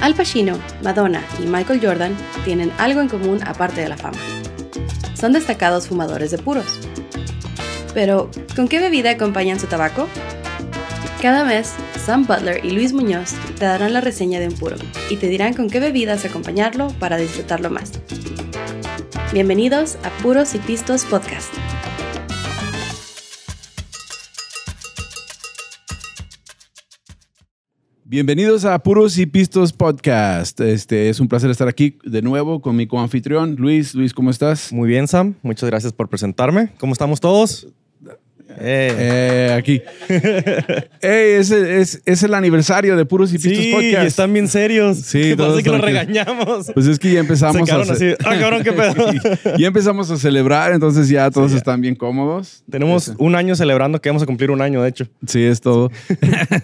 Al Pacino, Madonna y Michael Jordan tienen algo en común aparte de la fama. Son destacados fumadores de puros. Pero, ¿con qué bebida acompañan su tabaco? Cada mes, Sam Butler y Luis Muñoz te darán la reseña de un puro y te dirán con qué bebidas acompañarlo para disfrutarlo más. Bienvenidos a Puros y Pistos Podcast. Bienvenidos a Puros y Pistos Podcast. Este es un placer estar aquí de nuevo con mi coanfitrión Luis. Luis, ¿cómo estás? Muy bien, Sam. Muchas gracias por presentarme. ¿Cómo estamos todos? Eh. Eh, aquí. Ey, es, es, es, el aniversario de Puros y Pistos Podcast. Y están bien serios. Sí, ¿Qué todos pasa que los regañamos. Pues es que ya empezamos Se a. Así. Ah, cabrón, qué pedo. ya empezamos a celebrar, entonces ya todos están bien cómodos. Tenemos un año celebrando, que vamos a cumplir un año, de hecho. Sí, es todo.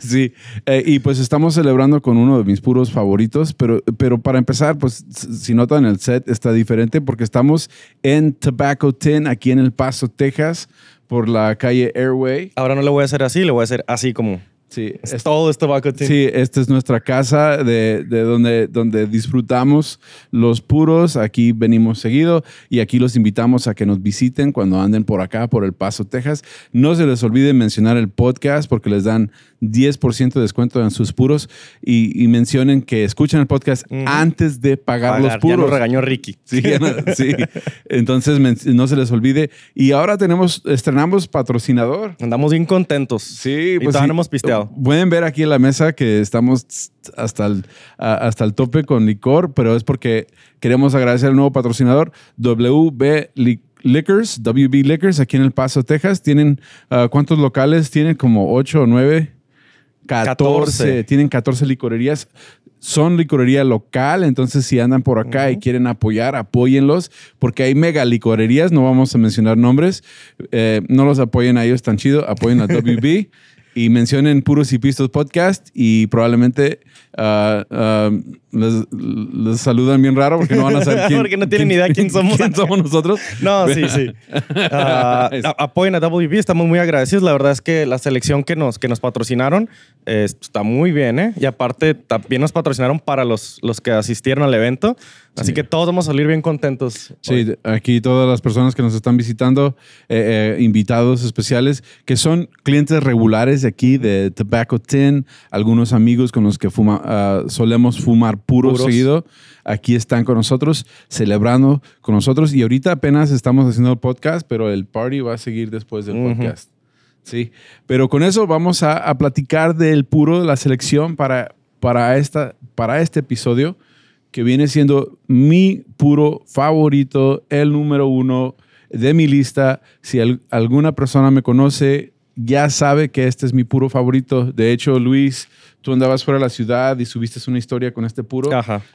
sí. Eh, y pues estamos celebrando con uno de mis puros favoritos, pero, pero para empezar, pues si notan el set está diferente porque estamos en Tobacco Tin, aquí en El Paso, Texas por la calle Airway. Ahora no le voy a hacer así, le voy a hacer así como. Sí, es, todo esto va Sí, esta es nuestra casa de, donde, donde disfrutamos los puros. Aquí venimos seguido y aquí los invitamos a que nos visiten cuando anden por acá, por El Paso, Texas. No se les olvide mencionar el podcast porque les dan 10% de descuento en sus puros y, mencionen que escuchan el podcast antes de pagar, los puros. Ya regañó Ricky. Sí, Entonces no se les olvide. Y ahora tenemos, estrenamos patrocinador. Andamos bien contentos. Sí, pues. Y hemos pisteado. Pueden ver aquí en la mesa que estamos hasta el, hasta el tope con licor, pero es porque queremos agradecer al nuevo patrocinador, WB Liquors, WB Liquors, aquí en El Paso, Texas. Tienen, ah, ¿cuántos locales? Tienen como ocho o nueve. 14, Tienen 14 licorerías. Son licorería local, entonces si andan por acá y quieren apoyar, apóyenlos, porque hay mega licorerías, no vamos a mencionar nombres. Eh, no los apoyen a ellos tan chido, apoyen a WB y mencionen Puros y Pistos Podcast y probablemente Ah, ah, les, saludan bien raro porque no van a saber porque no tienen idea quién somos. nosotros? no, sí, sí. Ah, apoyen a WP, estamos muy agradecidos. La verdad es que la selección que nos, que nos patrocinaron eh, está muy bien, ¿eh? Y aparte, también nos patrocinaron para los, los que asistieron al evento. Así que todos vamos a salir bien contentos. Sí, aquí todas las personas que nos están visitando, eh, eh, invitados especiales, que son clientes regulares de aquí de Tobacco Tin, algunos amigos con los que fuma, Ah, solemos fumar puro seguido, aquí están con nosotros, celebrando con nosotros. Y ahorita apenas estamos haciendo el podcast, pero el party va a seguir después del podcast. Sí, pero con eso vamos a, a, platicar del puro de la selección para, para, esta, para este episodio, que viene siendo mi puro favorito, el número uno de mi lista. Si alguna persona me conoce, ya sabe que este es mi puro favorito. De hecho, Luis, tú andabas fuera de la ciudad y subiste una historia con este puro.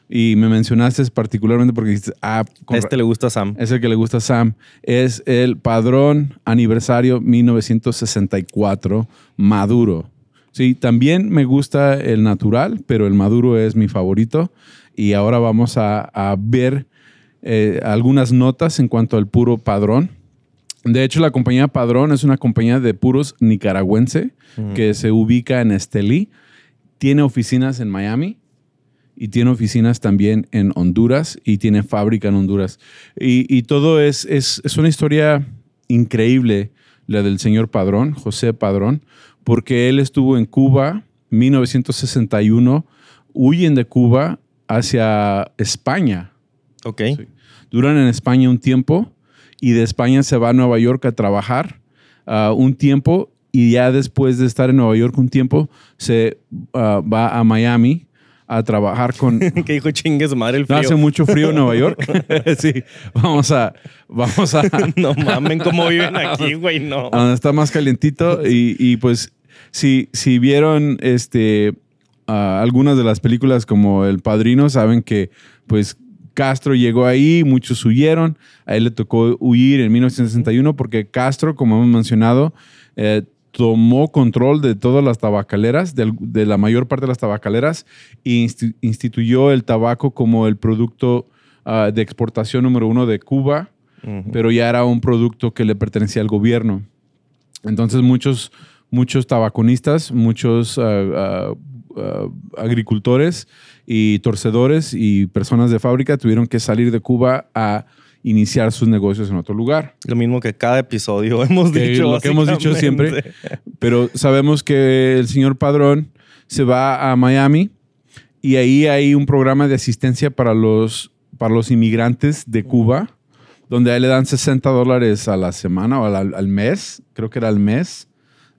Y me mencionaste particularmente porque ah, este le gusta a Sam. Es el que le gusta a Sam. Es el padrón aniversario 1964 Maduro. Sí, también me gusta el natural, pero el Maduro es mi favorito. Y ahora vamos a, ver eh, algunas notas en cuanto al puro padrón. De hecho, la compañía Padrón es una compañía de puros nicaragüense mm. que se ubica en Estelí. Tiene oficinas en Miami y tiene oficinas también en Honduras y tiene fábrica en Honduras. Y, todo es, una historia increíble, la del señor Padrón, José Padrón, porque él estuvo en Cuba 1961, huyen de Cuba hacia España. Ok. Duran en España un tiempo y de España se va a Nueva York a trabajar ah, un tiempo y ya después de estar en Nueva York un tiempo se ah, va a Miami a trabajar con... ¿Qué dijo chingues madre No hace mucho frío en Nueva York. sí, vamos a... Vamos a... no mamen cómo viven aquí, güey, no. está más calientito y, pues si, si vieron este... Ah, algunas de las películas como El Padrino saben que pues Castro llegó ahí, muchos huyeron, a él le tocó huir en 1961 porque Castro, como hemos mencionado, eh, tomó control de todas las tabacaleras, de, la mayor parte de las tabacaleras, e instituyó el tabaco como el producto ah, de exportación número uno de Cuba, pero ya era un producto que le pertenecía al gobierno. Entonces muchos, muchos tabaconistas, muchos ah, ah, agricultores y torcedores y personas de fábrica tuvieron que salir de Cuba a iniciar sus negocios en otro lugar. Lo mismo que cada episodio hemos dicho. Lo que hemos dicho siempre. Pero sabemos que el señor Padrón se va a Miami y ahí hay un programa de asistencia para los, para los inmigrantes de Cuba, donde ahí le dan 60 dólares a la semana o al, al mes, creo que era al mes,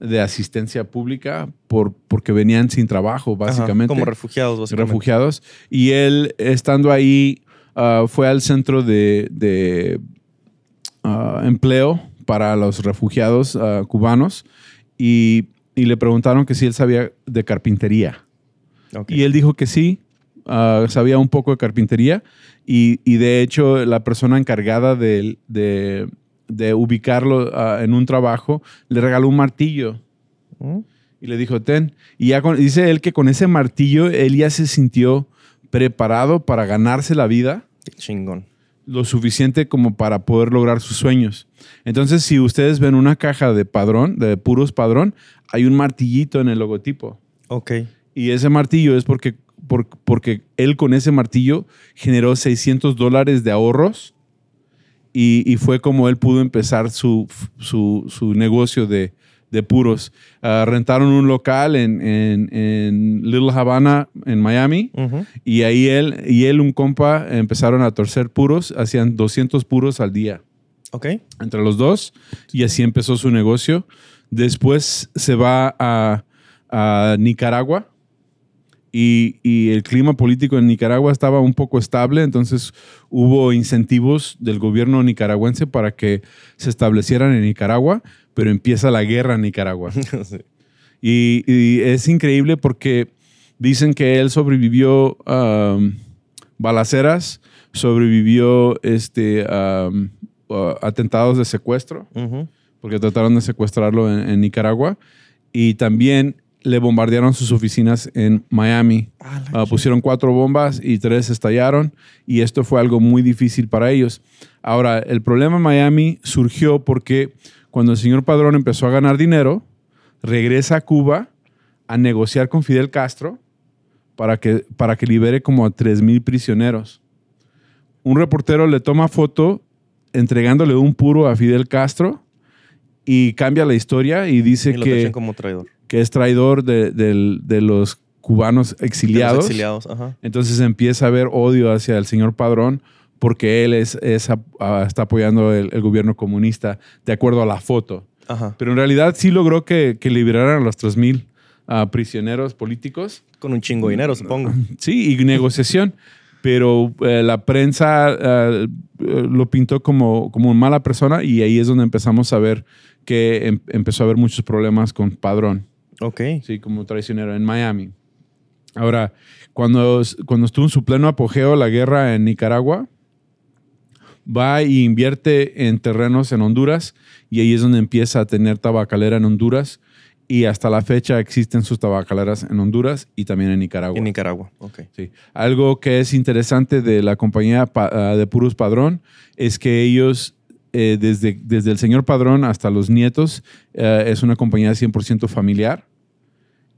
de asistencia pública por, porque venían sin trabajo, básicamente. como refugiados, básicamente. Refugiados. Y él, estando ahí, ah, fue al centro de, ah, empleo para los refugiados ah, cubanos y, le preguntaron que si él sabía de carpintería. Y él dijo que sí, sabía un poco de carpintería y, de hecho la persona encargada de de ubicarlo ah, en un trabajo, le regaló un martillo. Mm. Y le dijo, ten. Y ya dice él que con ese martillo él ya se sintió preparado para ganarse la vida. chingón. Lo suficiente como para poder lograr sus sueños. Entonces, si ustedes ven una caja de padrón, de puros padrón, hay un martillito en el logotipo. Ok. Y ese martillo es porque, por porque él con ese martillo generó 600 dólares de ahorros y, fue como él pudo empezar su, negocio de, puros. Ah, rentaron un local en, en, Little Havana, en Miami, y ahí él y él, un compa, empezaron a torcer puros, hacían 200 puros al día. Ok. Entre los dos, y así empezó su negocio. Después se va a, a Nicaragua y, el clima político en Nicaragua estaba un poco estable, entonces hubo incentivos del gobierno nicaragüense para que se establecieran en Nicaragua, pero empieza la guerra en Nicaragua. y, es increíble porque dicen que él sobrevivió balaceras, sobrevivió este, atentados de secuestro, porque trataron de secuestrarlo en Nicaragua, y también le bombardearon sus oficinas en Miami. Ah, pusieron cuatro bombas y tres estallaron y esto fue algo muy difícil para ellos. Ahora, el problema en Miami surgió porque cuando el señor Padrón empezó a ganar dinero, regresa a Cuba a negociar con Fidel Castro para que, para que libere como a 3.000 prisioneros. Un reportero le toma foto entregándole un puro a Fidel Castro y cambia la historia y dice lo que... Como traidor que es traidor de, los cubanos exiliados. ajá. Entonces empieza a haber odio hacia el señor Padrón porque él es, está apoyando el, gobierno comunista de acuerdo a la foto. Pero en realidad sí logró que, liberaran a los 3.000 ah, prisioneros políticos. Con un chingo de dinero, supongo. Sí, y negociación. pero eh, la prensa ah, lo pintó como, como una mala persona y ahí es donde empezamos a ver que em, empezó a haber muchos problemas con Padrón. Ok. Sí, como traicionero en Miami. Ahora, cuando, cuando estuvo en su pleno apogeo la guerra en Nicaragua, va e invierte en terrenos en Honduras y ahí es donde empieza a tener tabacalera en Honduras y hasta la fecha existen sus tabacaleras en Honduras y también en Nicaragua. En Nicaragua, ok. Sí. Algo que es interesante de la compañía ah, de Puros Padrón es que ellos eh, desde, desde el señor Padrón hasta los nietos, eh, es una compañía 100% familiar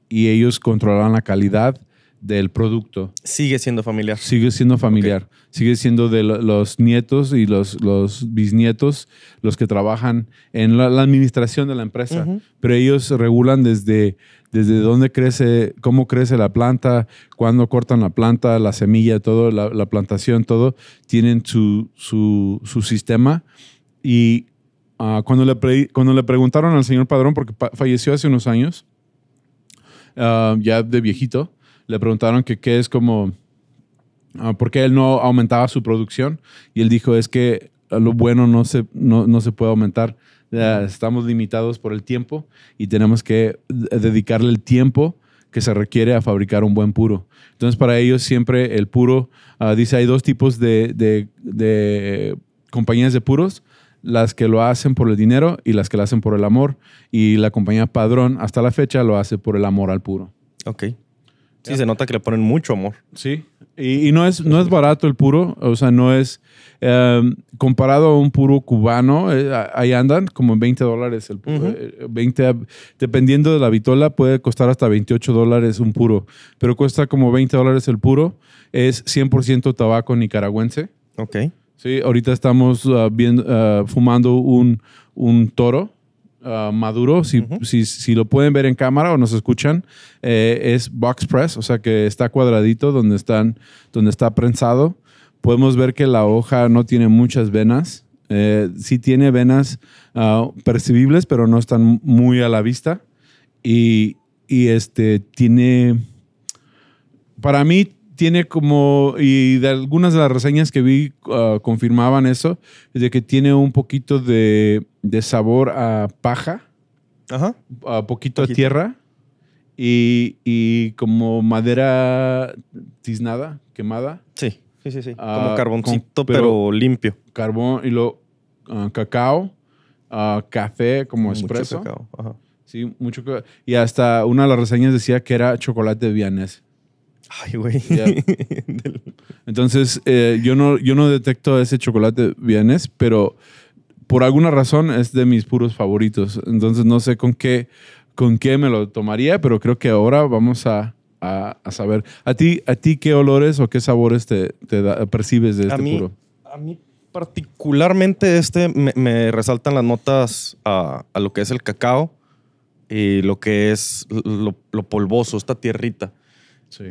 y ellos controlan la calidad del producto. Sigue siendo familiar. Sigue siendo familiar. Sigue siendo de los nietos y los, los bisnietos los que trabajan en la, administración de la empresa. Pero ellos regulan desde, desde dónde crece, cómo crece la planta, cuándo cortan la planta, la semilla, todo, la, la plantación, todo. Tienen su, su, su sistema y ah, cuando, le cuando le preguntaron al señor Padrón, porque falleció hace unos años, ah, ya de viejito, le preguntaron que qué es como, ah, por qué él no aumentaba su producción. Y él dijo, es que lo bueno no se, no, se puede aumentar. Estamos limitados por el tiempo y tenemos que dedicarle el tiempo que se requiere a fabricar un buen puro. Entonces, para ellos siempre el puro, dice, hay dos tipos de, de, compañías de puros las que lo hacen por el dinero y las que lo hacen por el amor. Y la compañía Padrón hasta la fecha lo hace por el amor al puro. Ok. Sí, se nota que le ponen mucho amor. Sí. Y, no, es, no es barato el puro, o sea, no es... Em, comparado a un puro cubano, eh, ahí andan como 20 dólares el puro. 20, eh, dependiendo de la vitola, puede costar hasta 28 dólares un puro, pero cuesta como 20 dólares el puro. Es 100% tabaco nicaragüense. Ok. Sí, ahorita estamos ah, viendo, ah, fumando un, un toro. Ah, maduro, si, si, si, lo pueden ver en cámara o nos escuchan, eh, es box press, o sea que está cuadradito donde, están, donde está prensado. Podemos ver que la hoja no tiene muchas venas, eh, sí tiene venas percibibles, pero no están muy a la vista. Y, y, este tiene. Para mí, tiene como, y de algunas de las reseñas que vi ah, confirmaban eso, de que tiene un poquito de, sabor a paja, a poquito, a tierra y, como madera tiznada, quemada. Sí, sí, sí, como ah, carboncito, pero, limpio. Carbón y lo ah, cacao, café como espresso. Mucho cacao. Sí, mucho Y hasta una de las reseñas decía que era chocolate de vianés. Ay, güey. Entonces, eh, yo, no, yo no detecto ese chocolate Vienes, pero por alguna razón es de mis puros favoritos. Entonces, no sé con qué, con qué me lo tomaría, pero creo que ahora vamos a, saber. ¿A ti, ¿A ti qué olores o qué sabores te, percibes de este puro? A mí particularmente este me, resaltan las notas a, lo que es el cacao y lo que es lo polvoso, esta tierrita. Sí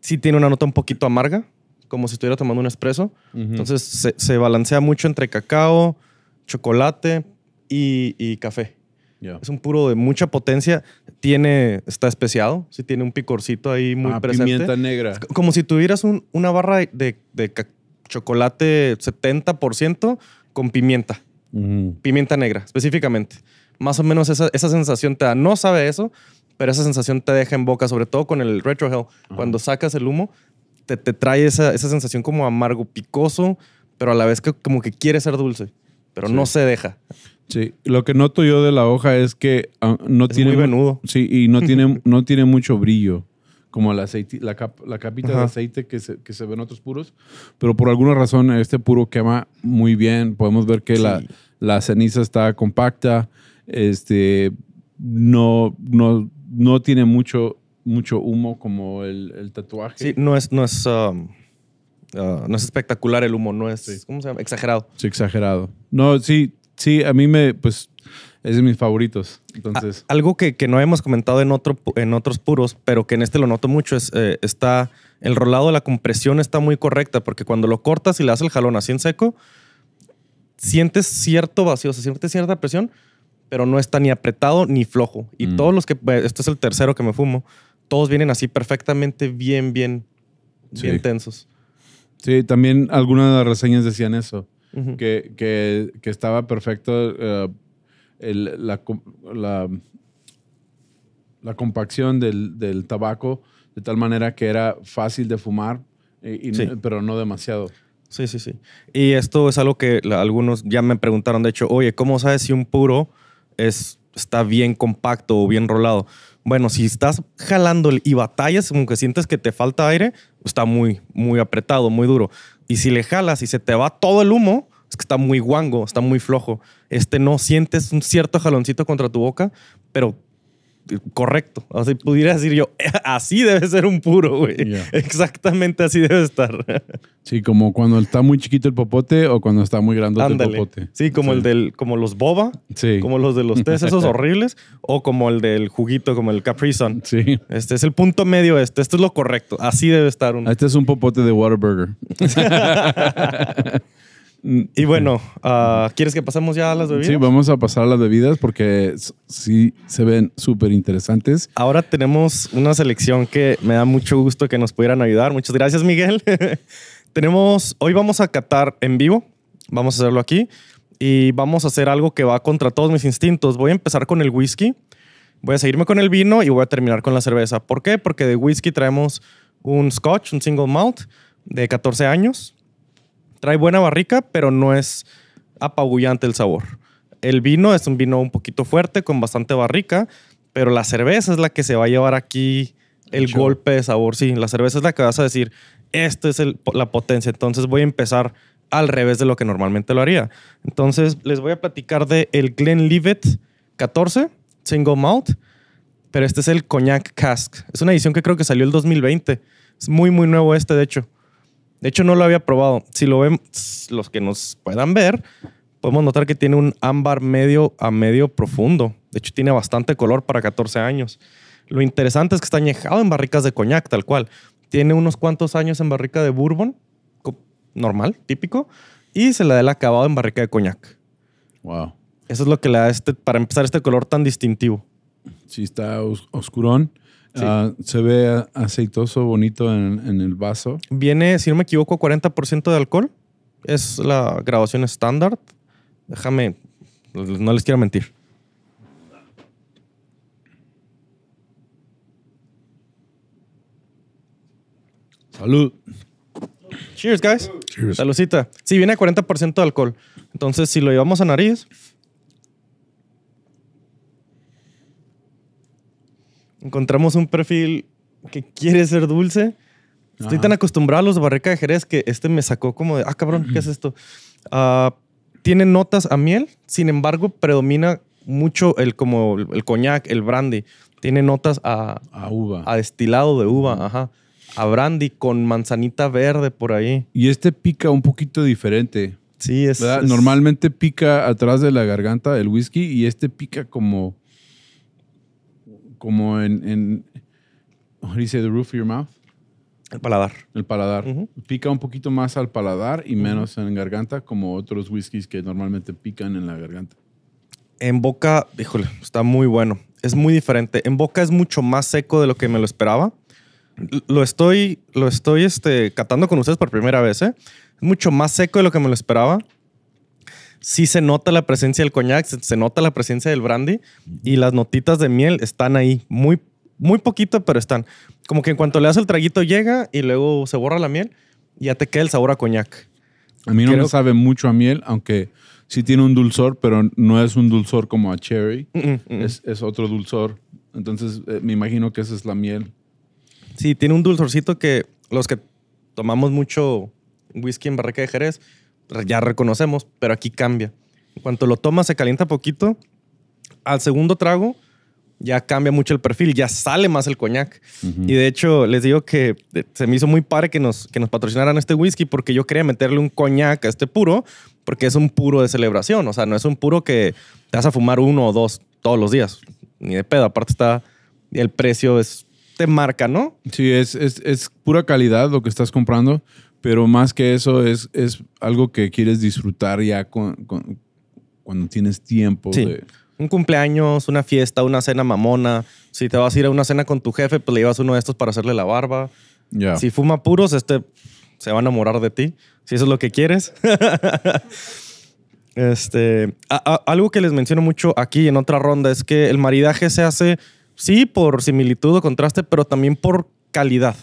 sí tiene una nota un poquito amarga, como si estuviera tomando un espresso. Entonces se, balancea mucho entre cacao, chocolate y, café. Es un puro de mucha potencia. Tiene, está especiado, sí tiene un picorcito ahí muy ah, presente. Pimienta negra. como si tuvieras una barra de, chocolate 70% con pimienta. Pimienta negra, específicamente. Más o menos esa, esa sensación te da. No sabe eso, pero esa sensación te deja en boca, sobre todo con el Retro Hell. Cuando sacas el humo, te, te trae esa, esa, sensación como amargo, picoso, pero a la vez que, como que quiere ser dulce, pero no se deja. Sí, lo que noto yo de la hoja es que ah, no es tiene. Muy venudo. Sí, y no tiene, no tiene mucho brillo como el aceite, la, la capita de aceite que se, que se ve en otros puros, pero por alguna razón este puro quema muy bien. Podemos ver que la, la, ceniza está compacta, este, no, no no tiene mucho, mucho humo como el, tatuaje. Sí, no es, no es, um, uh, no es espectacular el humo, no es, ¿cómo se llama? Exagerado. Sí, exagerado. No, sí, sí, a mí me, pues, es de mis favoritos. Entonces. algo que, no hemos comentado en, otro, en otros puros, pero que en este lo noto mucho, es eh, está el rolado de la compresión está muy correcta, porque cuando lo cortas y le haces el jalón así en seco, sientes cierto vacío, sientes cierta presión, pero no está ni apretado ni flojo. Y mm. todos los que, eh, este es el tercero que me fumo, todos vienen así perfectamente bien, bien, bien tensos. Sí, también algunas de las reseñas decían eso, que, que, estaba perfecto eh, la, la, compacción del, tabaco de tal manera que era fácil de fumar, eh, pero no demasiado. Sí, sí, sí. Y esto es algo que algunos ya me preguntaron, de hecho, oye, ¿cómo sabes si un puro está bien compacto o bien rolado. Bueno, si estás jalando y batallas, como que sientes que te falta aire, está muy, muy apretado, muy duro. Y si le jalas y se te va todo el humo, es que está muy guango, está muy flojo. Este no sientes un cierto jaloncito contra tu boca, pero correcto. O sea, pudiera decir yo, así debe ser un puro, güey. Exactamente así debe estar. Sí, como cuando está muy chiquito el popote o cuando está muy grande el popote. Sí, como el del, como los boba, sí. como los de los tés, esos horribles, o como el del juguito, como el Capri Sun. Sí. Este es el punto medio este. Esto es lo correcto. Así debe estar un. Este es un popote de Waterburger. Y bueno, ah, ¿quieres que pasemos ya a las bebidas? Sí, vamos a pasar a las bebidas porque sí se ven súper interesantes. Ahora tenemos una selección que me da mucho gusto que nos pudieran ayudar. Muchas gracias, Miguel. tenemos, hoy vamos a catar en vivo, vamos a hacerlo aquí y vamos a hacer algo que va contra todos mis instintos. Voy a empezar con el whisky, voy a seguirme con el vino y voy a terminar con la cerveza. ¿Por qué? Porque de whisky traemos un scotch, un single malt de 14 años Trae buena barrica, pero no es apabullante el sabor. El vino es un vino un poquito fuerte, con bastante barrica, pero la cerveza es la que se va a llevar aquí el golpe de sabor. Sí, la cerveza es la que vas a decir, esta es la potencia, entonces voy a empezar al revés de lo que normalmente lo haría. Entonces, les voy a platicar de el Glenlivet 14, single malt, pero este es el Cognac Cask. Es una edición que creo que salió el 2020. Es muy, muy nuevo este, de hecho. De hecho, no lo había probado. Si lo ven, los que nos puedan ver, podemos notar que tiene un ámbar medio a medio profundo. De hecho, tiene bastante color para 14 años. Lo interesante es que está añejado en barricas de coñac, tal cual. Tiene unos cuantos años en barrica de bourbon, normal, típico, y se le da el acabado en barrica de coñac. Wow. Eso es lo que le da este, para empezar este color tan distintivo. Sí, está oscurón. Ah, se ve aceitoso, bonito en, el vaso. Viene, si no me equivoco, 40% de alcohol. Es la grabación estándar. Déjame, no les quiero mentir. Salud. Cheers, guys. Cheers. Sí, viene a 40% de alcohol. Entonces, si lo llevamos a nariz, encontramos un perfil que quiere ser dulce. Estoy tan acostumbrado a los Barreca de Jerez que este me sacó como de, ah, cabrón, ¿qué es esto? Ah, tiene notas a miel, sin embargo, predomina mucho el como el coñac, el brandy. Tiene notas a, a uva. A destilado de uva, ajá. A brandy con manzanita verde por ahí. Y este pica un poquito diferente. Sí, es, Normalmente pica atrás de la garganta del whisky y este pica como como en, en ¿cómo dice? The roof of your mouth. El paladar. El paladar. Pica un poquito más al paladar y menos en garganta, como otros whiskies que normalmente pican en la garganta. En boca, híjole, está muy bueno. Es muy diferente. En boca es mucho más seco de lo que me lo esperaba. Lo estoy, lo estoy este, catando con ustedes por primera vez. ¿eh? Es mucho más seco de lo que me lo esperaba sí se nota la presencia del coñac, se, nota la presencia del brandy y las notitas de miel están ahí, muy, muy poquito, pero están. Como que en cuanto le das el traguito llega y luego se borra la miel y ya te queda el sabor a coñac. A mí no me sabe mucho a miel, aunque sí tiene un dulzor, pero no es un dulzor como a cherry, mm, mm, mm. es, otro dulzor. Entonces eh, me imagino que esa es la miel. Sí, tiene un dulzorcito que los que tomamos mucho whisky en barrica de Jerez, ya reconocemos, pero aquí cambia. En cuanto lo tomas, se calienta poquito. Al segundo trago, ya cambia mucho el perfil, ya sale más el coñac. Y de hecho, les digo que eh, se me hizo muy padre que nos, que nos patrocinaran este whisky porque yo quería meterle un coñac a este puro porque es un puro de celebración. O sea, no es un puro que te vas a fumar uno o dos todos los días. Ni de pedo. Aparte está... El precio es... Te marca, ¿no? Sí, es, es, es pura calidad lo que estás comprando. Pero más que eso, es, es algo que quieres disfrutar ya cuando tienes tiempo. Sí. Un cumpleaños, una fiesta, una cena mamona. Si te vas a ir a una cena con tu jefe, pues le llevas uno de estos para hacerle la barba. Si fuma puros, este se va a enamorar de ti. Si eso es lo que quieres. este, algo que les menciono mucho aquí en otra ronda es que el maridaje se hace, sí, por similitud o contraste, pero también por calidad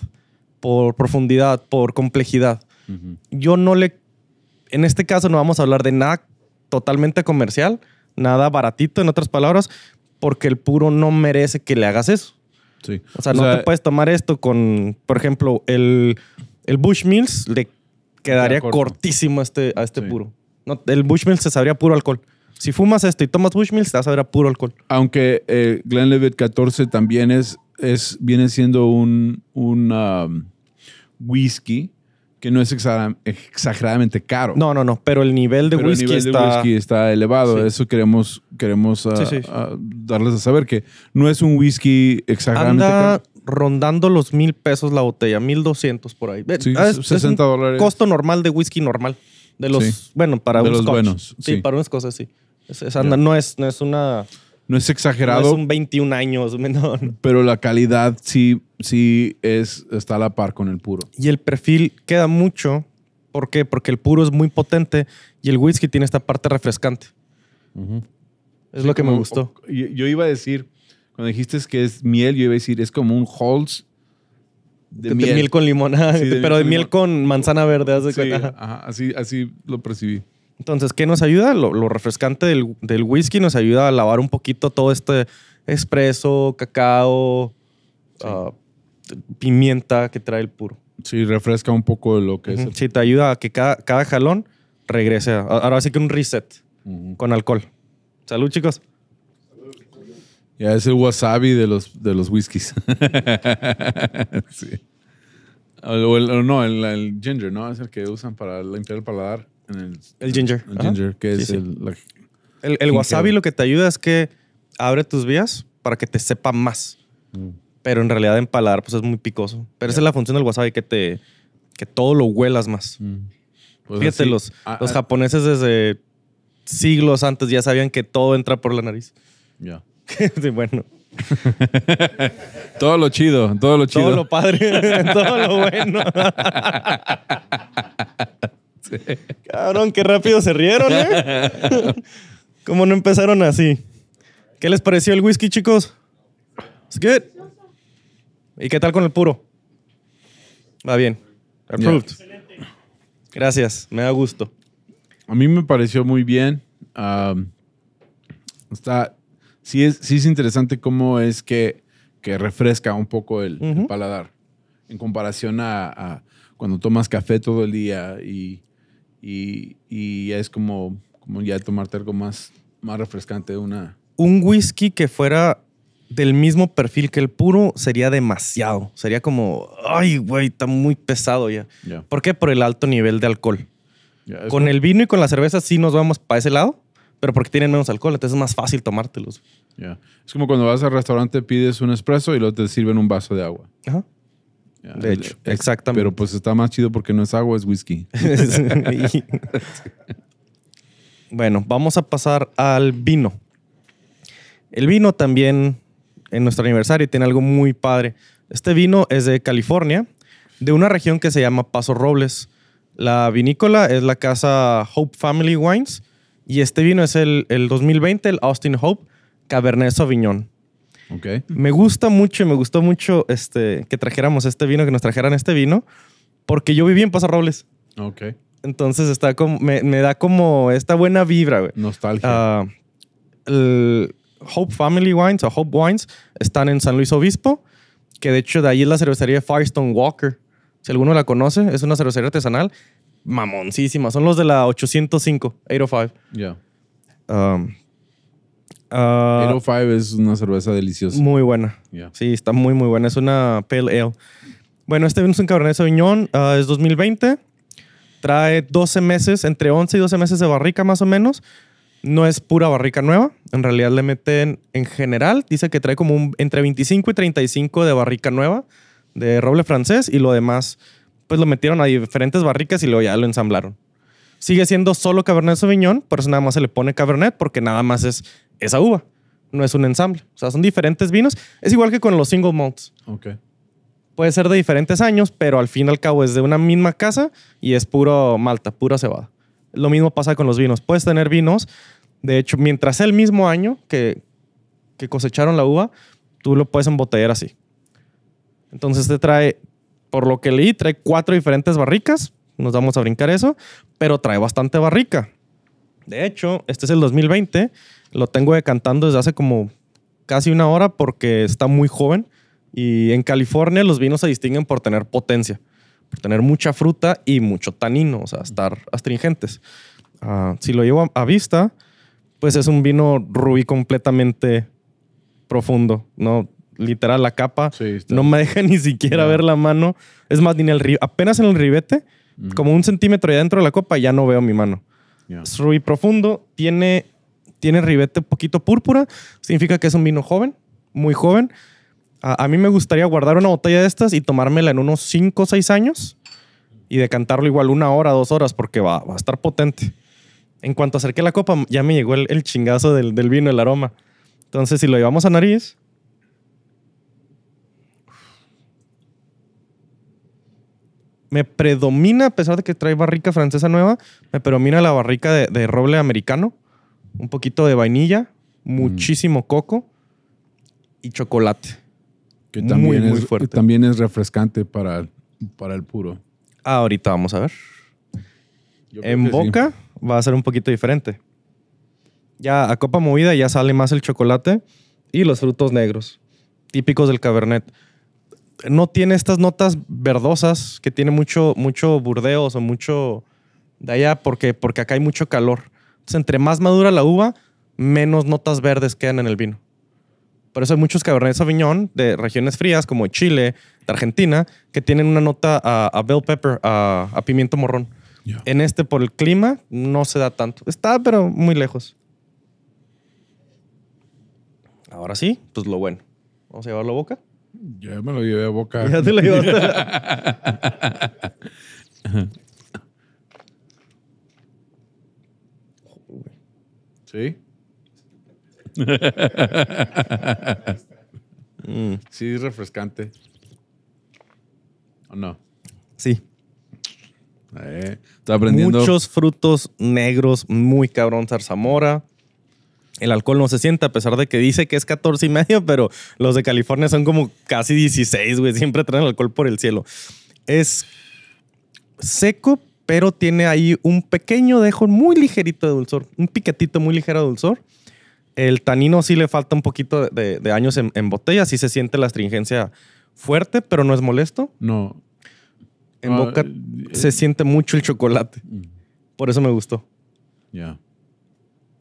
por profundidad, por complejidad. Yo no le... En este caso no vamos a hablar de nada totalmente comercial, nada baratito, en otras palabras, porque el puro no merece que le hagas eso. Sí. O sea, no te puedes tomar esto con, por ejemplo, el, el Bush le quedaría cortísimo a este, a este puro. No, el Bushmills se sabría puro alcohol. Si fumas esto y tomas Bushmills, te vas a ver a puro alcohol. Aunque eh, Glenlivet 14 también es es, viene siendo un, um, whisky que no es exageradamente caro. No, no, no, pero el nivel de, whisky, el está... elevado. Eso queremos, queremos ah, ah, darles a saber que no es un whisky exageradamente Anda Rondando los mil pesos la botella, mil doscientos por ahí. Ah, costo normal de whisky normal. De los, bueno, para unos Sí, para unas cosas, sí. no, es, no es una no es exagerado. No es un 21 años menor. Pero la calidad sí, sí es, está a la par con el puro. Y el perfil queda mucho. ¿Por qué? Porque el puro es muy potente y el whisky tiene esta parte refrescante. Es lo que me gustó. Yo, iba a decir, cuando dijiste que es miel, yo iba a decir, es como un Halls de, miel. con limonada, pero de miel con manzana verde. así, así lo percibí. Entonces, ¿qué nos ayuda? Lo, refrescante del, whisky nos ayuda a lavar un poquito todo este espresso, cacao, ah, pimienta que trae el puro. Sí, refresca un poco lo que es. Sí, te ayuda a que cada, cada jalón regrese. ahora sí que un reset con alcohol. Salud, chicos. Ya es el wasabi de los, de los whiskies. O no, el, ginger, ¿no? Es el que usan para limpiar el paladar el, ginger. El, ginger, que es el... el, wasabi lo que te ayuda es que abre tus vías para que te sepa más. Mm. Pero en realidad en paladar pues es muy picoso. Pero esa es la función del wasabi, que te... Que todo lo huelas más. Mm. Pues Fíjate, los, japoneses desde siglos antes ya sabían que todo entra por la nariz. Ya. bueno. todo lo chido, todo lo chido. Todo lo padre, todo lo bueno. Cabrón, qué rápido se rieron, ¿eh? ¿Cómo no empezaron así? ¿Qué les pareció el whisky, chicos? good. ¿Y qué tal con el puro? Va bien. Approved. Gracias, me da gusto. A mí me pareció muy bien. está, sí es, sí es interesante cómo es que, que refresca un poco el, paladar en comparación a, cuando tomas café todo el día y y, y es como, como ya tomarte algo más, más refrescante. Una... Un whisky que fuera del mismo perfil que el puro sería demasiado. Sería como, ay, güey, está muy pesado ya. ¿Por qué? Por el alto nivel de alcohol. con el vino y con la cerveza sí nos vamos para ese lado, pero porque tienen menos alcohol, entonces es más fácil tomártelos. Es como cuando vas al restaurante, pides un espresso y luego te sirven un vaso de agua. Ajá. De hecho, eh, exactamente. Pero pues está más chido porque no es agua, es whisky. bueno, vamos a pasar al vino. El vino también en nuestro aniversario tiene algo muy padre. Este vino es de California, de una región que se llama Paso Robles. La vinícola es la casa Hope Family Wines y este vino es el, el 2020, el Austin Hope Cabernet Sauvignon. Me gusta mucho y me gustó mucho este, que trajéramos este vino, que nos trajeran este vino, porque yo viví en Paso Robles. Ok. Entonces está me, da como esta buena vibra, güey. Nostalgia. Ah, el Hope Family Wines o Hope Wines están en San Luis Obispo, que de hecho de ahí es la cervecería Firestone Walker. Si alguno la conoce, es una cervecería artesanal mamoncísima. Son los de la 805, 805. Ya. Yeah. Um, Uh, Five es una cerveza deliciosa. Muy buena. Sí, está muy, muy buena. Es una Pale Ale. Bueno, este es un Cabernet Sauvignon. Uh, es 2020. Trae 12 meses, entre 11 y 12 meses de barrica más o menos. No es pura barrica nueva. En realidad le meten, en general, dice que trae como entre 25 y 35 de barrica nueva de roble francés y lo demás, pues lo metieron a diferentes barricas y luego ya lo ensamblaron. Sigue siendo solo Cabernet Sauvignon, por eso nada más se le pone Cabernet, porque nada más es esa uva. No es un ensamble. O sea, son diferentes vinos. Es igual que con los single malts. Puede ser de diferentes años, pero al fin y al cabo es de una misma casa y es puro malta, pura cebada. Lo mismo pasa con los vinos. Puedes tener vinos, de hecho, mientras el mismo año que, que cosecharon la uva, tú lo puedes embotellar así. Entonces te trae, por lo que leí, trae cuatro diferentes barricas. Nos vamos a brincar eso, pero trae bastante barrica. De hecho, este es el 2020 lo tengo decantando desde hace como casi una hora porque está muy joven. Y en California los vinos se distinguen por tener potencia, por tener mucha fruta y mucho tanino, o sea, estar astringentes. Ah, si lo llevo a, vista, pues es un vino rubí completamente profundo, ¿no? Literal, la capa no me deja ni siquiera ver la mano. Es más, ni apenas en el ribete, mm. como un centímetro de dentro de la copa, ya no veo mi mano. Es rubí profundo, tiene tiene ribete un poquito púrpura, significa que es un vino joven, muy joven. A, mí me gustaría guardar una botella de estas y tomármela en unos 5 o 6 años y decantarlo igual una hora, dos horas, porque va, a estar potente. En cuanto acerqué la copa, ya me llegó el, chingazo del, vino, el aroma. Entonces, si lo llevamos a nariz. Me predomina, a pesar de que trae barrica francesa nueva, me predomina la barrica de roble americano un poquito de vainilla, mm. muchísimo coco y chocolate. Que también, es, muy fuerte. también es refrescante para el, para el puro. Ah, ahorita vamos a ver. en boca va a ser un poquito diferente. Ya a copa movida ya sale más el chocolate y los frutos negros, típicos del Cabernet. No tiene estas notas verdosas que tiene mucho, mucho burdeos o mucho de allá porque, porque acá hay mucho calor. Entonces, pues, entre más madura la uva, menos notas verdes quedan en el vino. Por eso hay muchos Cabernet Sauvignon de regiones frías, como Chile, de Argentina, que tienen una nota a, bell pepper, a, pimiento morrón. En este, por el clima, no se da tanto. Está, pero muy lejos. Ahora sí, pues lo bueno. Vamos a llevarlo a boca. Ya me lo llevé a boca. Ya te lo llevaste. Sí. Mm. Sí, refrescante. ¿O no? Sí. Eh, aprendiendo. Muchos frutos negros, muy cabrón zarzamora. El alcohol no se siente, a pesar de que dice que es 14 y medio, pero los de California son como casi 16, güey. Siempre traen alcohol por el cielo. Es seco, pero tiene ahí un pequeño dejo muy ligerito de dulzor, un piquetito muy ligero de dulzor. El tanino sí le falta un poquito de, años en, botella, sí se siente la astringencia fuerte, pero no es molesto. No. En ah, boca eh, se siente mucho el chocolate. Mm. Por eso me gustó. Ya.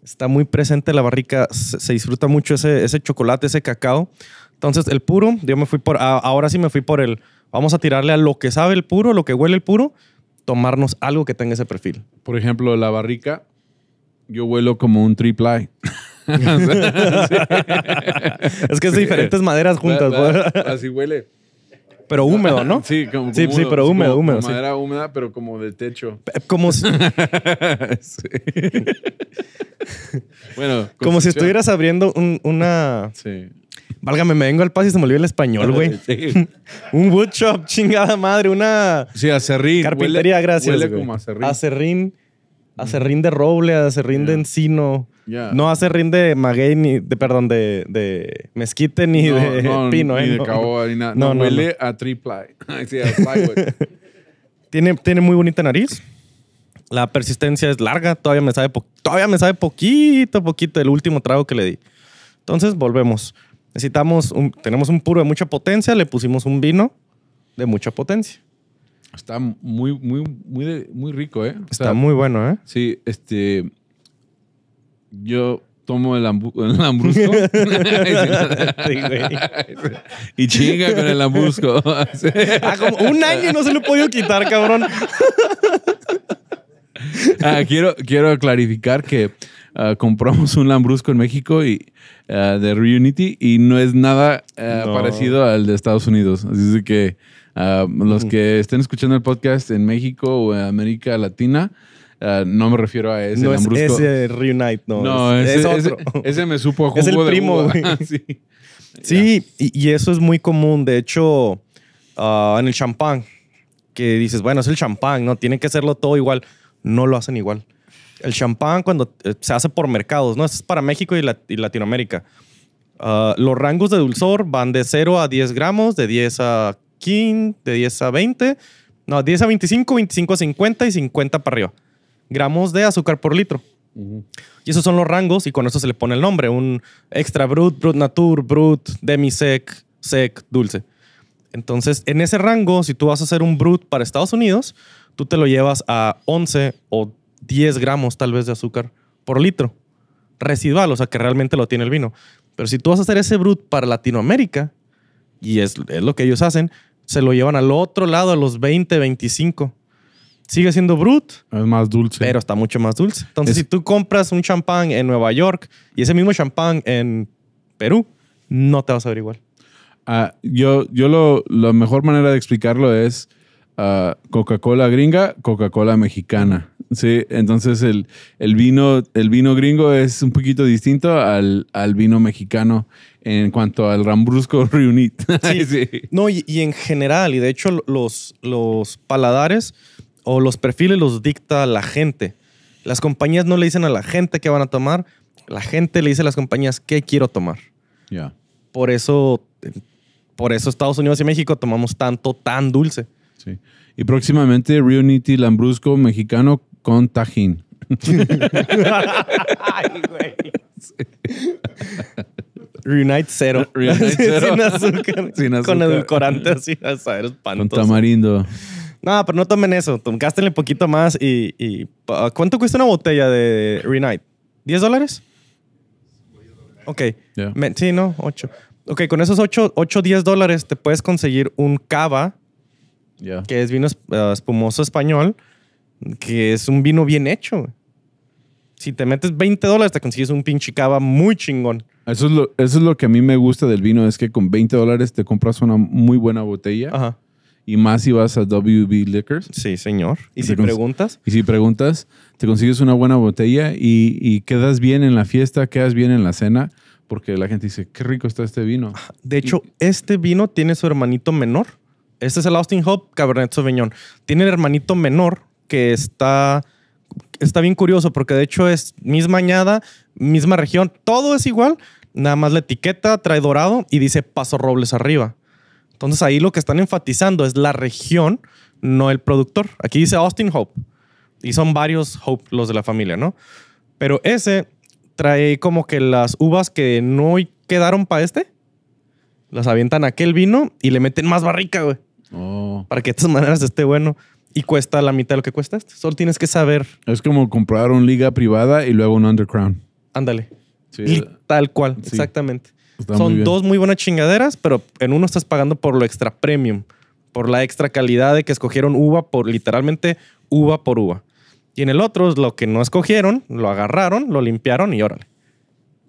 Está muy presente la barrica, se, disfruta mucho ese, ese, chocolate, ese cacao. Entonces, el puro, yo me fui por, ahora sí me fui por el, vamos a tirarle a lo que sabe el puro, lo que huele el puro, tomarnos algo que tenga ese perfil. Por ejemplo, la barrica, yo vuelo como un triple es que es diferentes maderas juntas. así huele. Pero húmedo, ¿no? Sí, sí, pero húmedo, húmedo. Madera húmeda, pero como de techo. Como si... bueno, como si estuvieras abriendo una... Sí. Válgame, me vengo al paso y se me olvidó el español, güey. un woodshop, chingada madre, una. Sí, acerrín. Carpintería, gracias. Huele como acerrín. Mm. Acerrín. de roble, acerrín de encino. No acerrín de maguey, ni de, perdón, de, mezquite, ni de pino, ¿eh? Ni de caoba, ni nada. No, no huele a triple. a tiene, tiene muy bonita nariz. La persistencia es larga. Todavía me sabe, todavía me sabe poquito, poquito el último trago que le di. Entonces, volvemos necesitamos, tenemos un puro de mucha potencia, le pusimos un vino de mucha potencia. Está muy, muy, muy, muy rico, ¿eh? Está muy bueno, ¿eh? Sí, este. Yo tomo el, lambrusco. y chinga con el lambrusco. Ah, un año no se lo he podido quitar, cabrón. Ah, quiero, quiero clarificar que ah, compramos un lambrusco en México y eh, de Reunity y no es nada eh, parecido al de Estados Unidos. Así que eh, los que estén escuchando el podcast en México o en América Latina, no me refiero a ese. No es ese Reunite, no. No, ese, me supo a Es el primo, ah, sí, y, eso es muy común. De hecho, ah, en el champán, que dices, bueno, es el champán, ¿no? Tienen que hacerlo todo igual. No lo hacen igual el champán cuando eh, se hace por mercados, ¿no? es para México y, Latinoamérica. Ah, los rangos de dulzor van de 0 a 10 gramos, de 10 a 15, de 10 a 20, no, 10 a 25, 25 a 50 y 50 para arriba. Gramos de azúcar por litro. Y esos son los rangos y con eso se le pone el nombre. Un extra brut, brut natur, brut, demi sec, sec, dulce. Entonces, en ese rango, si tú vas a hacer un brut para Estados Unidos, tú te lo llevas a 11 o 10 gramos tal vez de azúcar por litro residual, o sea que realmente lo tiene el vino. Pero si tú vas a hacer ese brut para Latinoamérica, y es, lo que ellos hacen, se lo llevan al otro lado a los 20, 25. Sigue siendo brut. Es más dulce. Pero está mucho más dulce. Entonces, si tú compras un champán en Nueva York y ese mismo champán en Perú, no te vas a ver igual. Ah, yo, yo lo, la mejor manera de explicarlo es Coca-Cola gringa, Coca-Cola mexicana. Sí, entonces el, el, vino, el vino gringo es un poquito distinto al, al vino mexicano en cuanto al Rambrusco Reunit. Sí, No, y, en general, y de hecho los, los paladares o los perfiles los dicta la gente. Las compañías no le dicen a la gente qué van a tomar, la gente le dice a las compañías qué quiero tomar. Ya. Por eso, por eso Estados Unidos y México tomamos tanto tan dulce. Y próximamente Reunity Lambrusco mexicano con Tajín. Reunite cero. Reunite cero. Sin, azúcar. Sin azúcar. Con edulcorante así, a saber, Con tamarindo. No, pero no tomen eso. un poquito más y... Ah, ¿Cuánto cuesta una botella de Reunite? ¿10 dólares? Ok. sí, no, 8. Ok, con esos 8, o 10 dólares te puedes conseguir un cava que es vino ah, espumoso español, que es un vino bien hecho. Si te metes 20 dólares, te consigues un pinche cava muy chingón. Eso es, lo, eso es lo que a mí me gusta del vino, es que con 20 dólares te compras una muy buena botella. Y más si vas a WB Liquors. Sí, señor. Y si preguntas. Y si preguntas, te consigues una buena botella y, quedas bien en la fiesta, quedas bien en la cena, porque la gente dice, qué rico está este vino. De hecho, este vino tiene su hermanito menor este es el Austin Hope Cabernet Sauvignon. Tiene el hermanito menor que está, está bien curioso porque de hecho es misma añada, misma región, todo es igual, nada más la etiqueta trae dorado y dice Paso Robles arriba. Entonces ahí lo que están enfatizando es la región, no el productor. Aquí dice Austin Hope y son varios Hope los de la familia, ¿no? Pero ese trae como que las uvas que no quedaron para este, las avientan a aquel vino y le meten más barrica, güey. Oh. Para que de todas maneras esté bueno y cuesta la mitad de lo que cuesta Solo tienes que saber. Es como comprar una liga privada y luego un underground. Ándale. Tal cual, exactamente. Pues Son dos muy buenas chingaderas, pero en uno estás pagando por lo extra premium, por la extra calidad de que escogieron uva por literalmente uva por uva. Y en el otro, lo que no escogieron, lo agarraron, lo limpiaron y órale.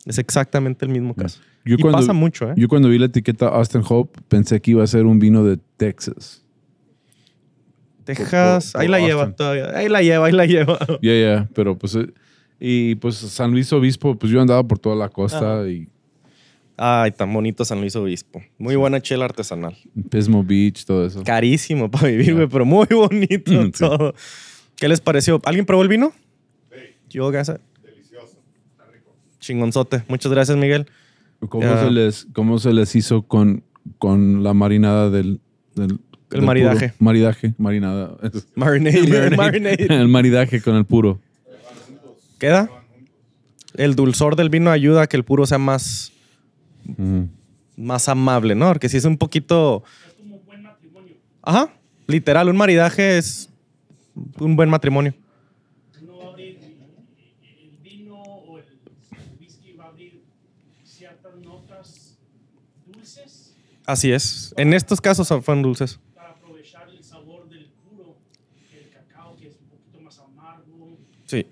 Es exactamente el mismo caso. Yo pasa mucho, ¿eh? Yo cuando vi la etiqueta Austin Hope pensé que iba a ser un vino de Texas. Texas, ahí la lleva todavía. Ahí la lleva, ahí la lleva. Ya, ya, pero pues. Eh, y pues San Luis Obispo, pues yo andaba por toda la costa ah. y. Ay, tan bonito San Luis Obispo. Muy buena chela artesanal. Pismo Beach, todo eso. Carísimo para vivir, pero muy bonito todo. ¿Qué les pareció? ¿Alguien probó el vino? Sí. Yo, Gaza chingonzote. Muchas gracias, Miguel. ¿Cómo, se, les, hizo con, con la marinada del... del el maridaje. Maridaje, marinada. Marinade, El maridaje con el puro. ¿Queda? El dulzor del vino ayuda a que el puro sea más... Más amable, ¿no? Porque si es un poquito... Es como un buen matrimonio. Ajá. Literal, un maridaje es un buen matrimonio. dulces. Así es. En estos casos son dulces. Para aprovechar el sabor del puro, el cacao que es un poquito más amargo. Sí.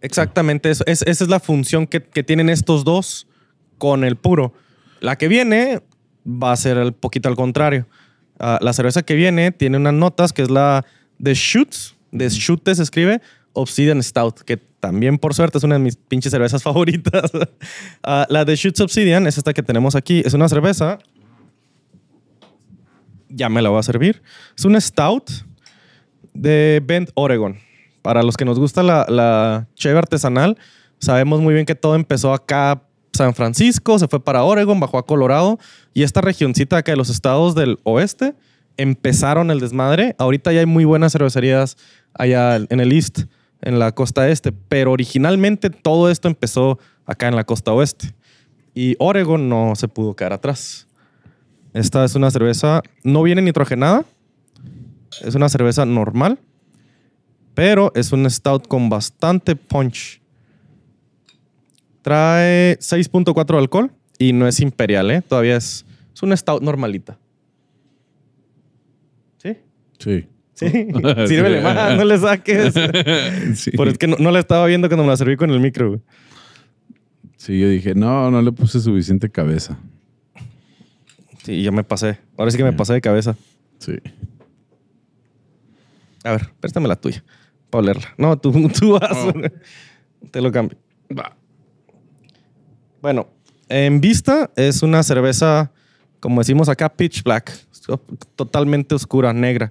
Exactamente, eso. esa es la función que, tienen estos dos con el puro. La que viene va a ser un poquito al contrario. Ah, la cerveza que viene tiene unas notas que es la de shoots, de Schutz se escribe, Obsidian Stout, que también por suerte es una de mis pinches cervezas favoritas. Ah, la de Shoots Obsidian es esta que tenemos aquí. Es una cerveza. Ya me la voy a servir. Es un Stout de Bend, Oregon. Para los que nos gusta la, la cheve artesanal, sabemos muy bien que todo empezó acá San Francisco, se fue para Oregon, bajó a Colorado y esta regioncita acá de los estados del oeste empezaron el desmadre. Ahorita ya hay muy buenas cervecerías allá en el East en la costa este, pero originalmente todo esto empezó acá en la costa oeste. Y Oregon no se pudo quedar atrás. Esta es una cerveza, no viene nitrogenada, es una cerveza normal, pero es un stout con bastante punch. Trae 6.4 de alcohol y no es imperial, ¿eh? todavía es, es un stout normalita. ¿Sí? Sí. Sí, sírvele más, no le saques. es que no, la estaba viendo cuando me la serví con el micro. Sí, yo dije, no, no le puse suficiente cabeza. Sí, ya me pasé. Ahora sí que me pasé de cabeza. Sí. A ver, préstame la tuya para olerla. No, tú, tú vas. Te lo cambio. Va. Bueno, en vista es una cerveza, como decimos acá, pitch black. Totalmente oscura, negra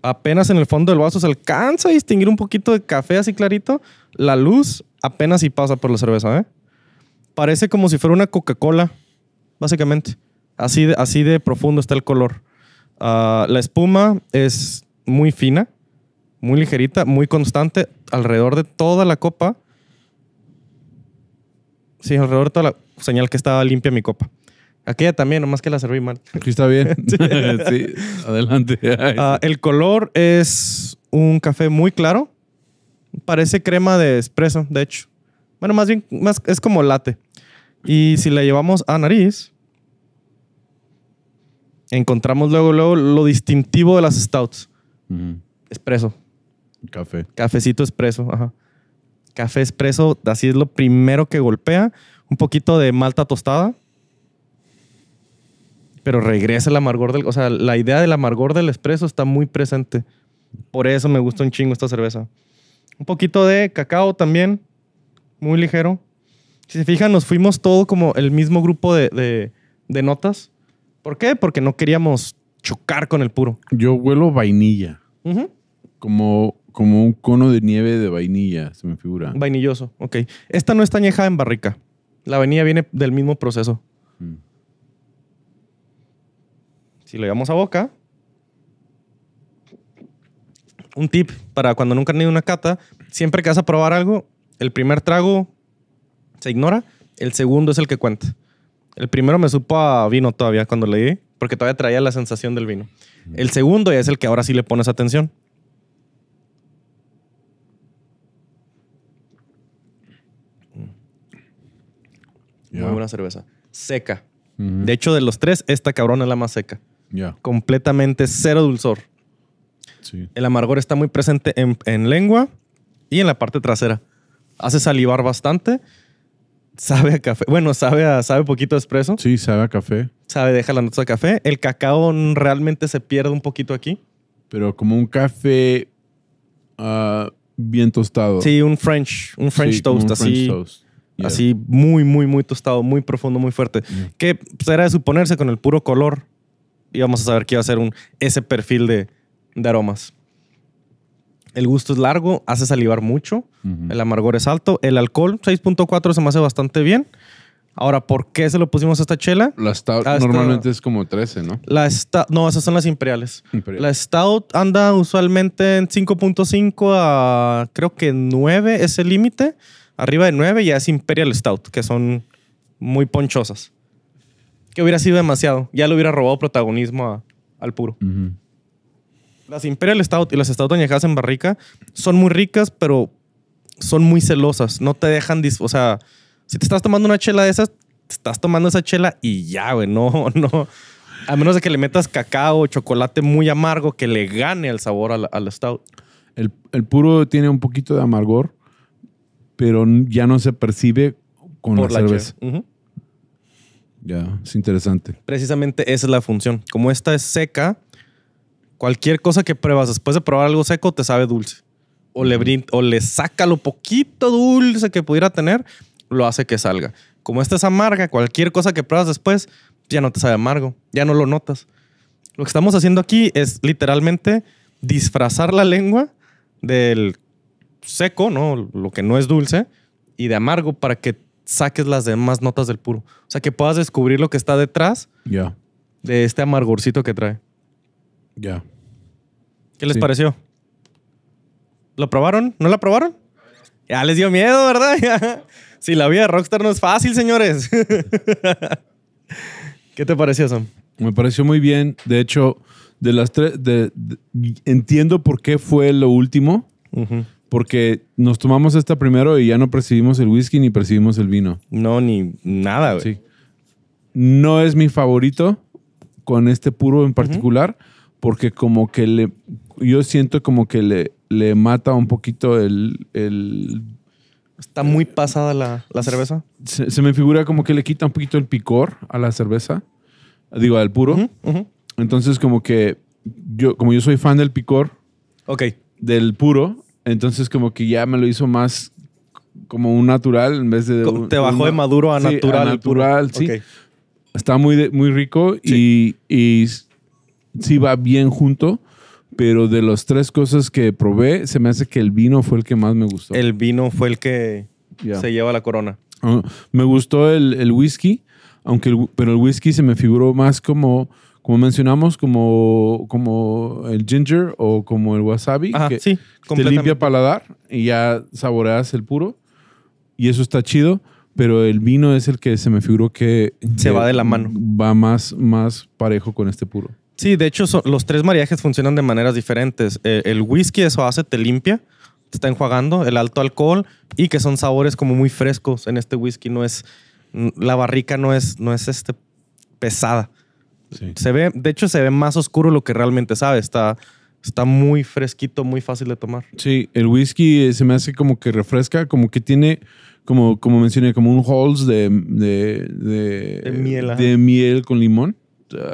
apenas en el fondo del vaso se alcanza a distinguir un poquito de café así clarito, la luz apenas y pasa por la cerveza, ¿eh? Parece como si fuera una Coca-Cola, básicamente. Así de, profundo está el color. Ah, la espuma es muy fina, muy ligerita, muy constante, alrededor de toda la copa. Sí, alrededor de toda la señal que estaba limpia mi copa. Aquella también, nomás que la serví mal. Aquí está bien. sí. adelante. Ah, el color es un café muy claro. Parece crema de espresso, de hecho. Bueno, más bien más, es como latte. Y si la llevamos a nariz, encontramos luego, luego lo distintivo de las stouts. Espresso. Café. Cafecito espresso, ajá. Café espresso, así es lo primero que golpea. Un poquito de malta tostada pero regresa el amargor del... O sea, la idea del amargor del expreso está muy presente. Por eso me gusta un chingo esta cerveza. Un poquito de cacao también, muy ligero. Si se fijan, nos fuimos todo como el mismo grupo de, notas. ¿Por qué? Porque no queríamos chocar con el puro. Yo huelo vainilla. como, como un cono de nieve de vainilla, se me figura. Vainilloso, ok. Esta no está añejada en barrica. La vainilla viene del mismo proceso. Mm. Si lo llevamos a boca, un tip para cuando nunca han ido a una cata, siempre que vas a probar algo, el primer trago se ignora, el segundo es el que cuenta. El primero me supo a vino todavía cuando leí, porque todavía traía la sensación del vino. El segundo es el que ahora sí le pones atención. Muy buena cerveza. Seca. De hecho, de los tres, esta cabrona es la más seca. Completamente cero dulzor. El amargor está muy presente en, lengua y en la parte trasera. Hace salivar bastante. Sabe a café. Bueno, sabe a sabe poquito de espresso. Sí, sabe a café. Sabe, deja la nota de café. El cacao realmente se pierde un poquito aquí. Pero como un café ah, bien tostado. Sí, un French, un French toast, así. Así muy, muy, muy tostado, muy profundo, muy fuerte. Mm. Que será pues, de suponerse con el puro color y vamos a saber qué va a ser un, ese perfil de, aromas. El gusto es largo, hace salivar mucho, el amargor es alto, el alcohol 6.4 se me hace bastante bien. Ahora, ¿por qué se lo pusimos a esta chela? La Stout normalmente es como 13, ¿no? La no, esas son las imperiales. La Stout anda usualmente en 5.5 a creo que 9 es el límite. Arriba de 9 ya es Imperial Stout, que son muy ponchosas que hubiera sido demasiado. Ya le hubiera robado protagonismo al puro. Las Imperial Stout y las Stout añejadas en barrica son muy ricas, pero son muy celosas. No te dejan... O sea, si te estás tomando una chela de esas, te estás tomando esa chela y ya, güey. No, no... A menos de que le metas cacao, chocolate muy amargo que le gane el sabor al, stout. El, puro tiene un poquito de amargor, pero ya no se percibe con la, cerveza. Ya, es interesante. Precisamente esa es la función. Como esta es seca, cualquier cosa que pruebas después de probar algo seco te sabe dulce. O le, o le saca lo poquito dulce que pudiera tener, lo hace que salga. Como esta es amarga, cualquier cosa que pruebas después ya no te sabe amargo, ya no lo notas. Lo que estamos haciendo aquí es literalmente disfrazar la lengua del seco, ¿no? Lo que no es dulce, y de amargo para que saques las demás notas del puro. O sea, que puedas descubrir lo que está detrás ya de este amargorcito que trae. Ya. ¿Qué les pareció? ¿Lo probaron? ¿No la probaron? Ya les dio miedo, ¿verdad? si sí, la vida de Rockstar no es fácil, señores. ¿Qué te pareció, Sam? Me pareció muy bien. De hecho, de las tres, entiendo por qué fue lo último. Ajá porque nos tomamos esta primero y ya no percibimos el whisky ni percibimos el vino. No, ni nada, güey. Sí. No es mi favorito con este puro en particular, porque como que le. Yo siento como que le, le mata un poquito el, Está muy pasada la, cerveza. Se, me figura como que le quita un poquito el picor a la cerveza. Digo, al puro. Entonces, como que yo, como yo soy fan del picor. Ok. Del puro, entonces como que ya me lo hizo más como un natural en vez de... Te bajó de maduro a natural. natural, sí. Está muy, muy rico Y, y sí va bien junto. Pero de las tres cosas que probé, se me hace que el vino fue el que más me gustó. El vino fue el que se lleva la corona. Ah, me gustó el, whisky, aunque pero el whisky se me figuró más como como mencionamos, como, como el ginger o como el wasabi, que sí, te limpia paladar y ya saboreas el puro. Y eso está chido, pero el vino es el que se me figuró que... Se va de la mano. Va más, más parejo con este puro. Sí, de hecho, los tres mariajes funcionan de maneras diferentes. Eh, el whisky eso hace, te limpia, te está enjuagando, el alto alcohol y que son sabores como muy frescos en este whisky. No es... La barrica no es, no es este, pesada se ve, de hecho, se ve más oscuro lo que realmente sabe. Está, está muy fresquito, muy fácil de tomar. Sí, el whisky eh, se me hace como que refresca, como que tiene, como, como mencioné, como un Halls de, miel, con limón.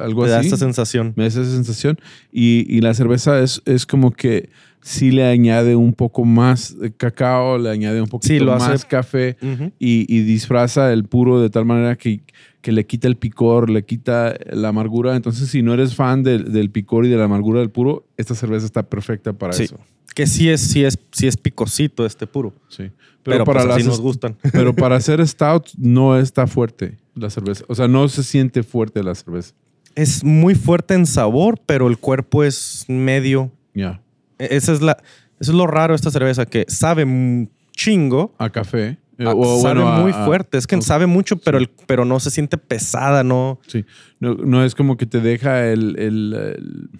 Algo así. Me da esa sensación. Me da esa sensación. Y, la cerveza es, como que sí le añade un poco más de cacao, le añade un poquito más café y, y, disfraza el puro de tal manera que, que le quita el picor, le quita la amargura. Entonces, si no eres fan del, picor y de la amargura del puro, esta cerveza está perfecta para eso. Que sí es, sí es, sí es este puro. Sí. Pero, pues, para nos gustan. Pero para hacer stout no está fuerte la cerveza. O sea, no se siente fuerte la cerveza. Es muy fuerte en sabor, pero el cuerpo es medio. Ya. E-, esa es la. Eso es lo raro de esta cerveza, que sabe chingo. A café. Ah, sabe muy fuerte. Es que sabe mucho, pero, el, pero no se siente pesada, ¿no? Sí. No, es como que te deja el, el,